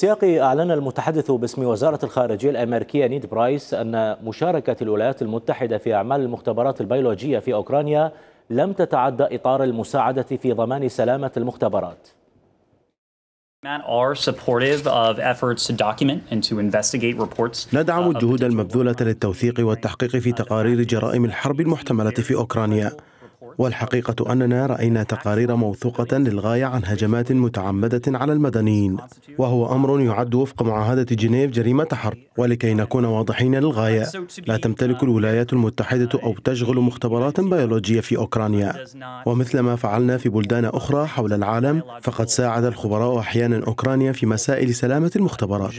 سياقي أعلن المتحدث باسم وزارة الخارجية الأمريكية نيد برايس أن مشاركة الولايات المتحدة في أعمال المختبرات البيولوجية في أوكرانيا لم تتعدى إطار المساعدة في ضمان سلامة المختبرات uh, ندعم الجهود المبذولة للتوثيق والتحقيق في تقارير جرائم الحرب المحتملة في أوكرانيا والحقيقة أننا رأينا تقارير موثوقة للغاية عن هجمات متعمدة على المدنيين وهو أمر يعد وفق معاهدة جنيف جريمة حرب ولكي نكون واضحين للغاية لا تمتلك الولايات المتحدة أو تشغل مختبرات بيولوجية في أوكرانيا ومثل ما فعلنا في بلدان أخرى حول العالم فقد ساعد الخبراء أحيانا أوكرانيا في مسائل سلامة المختبرات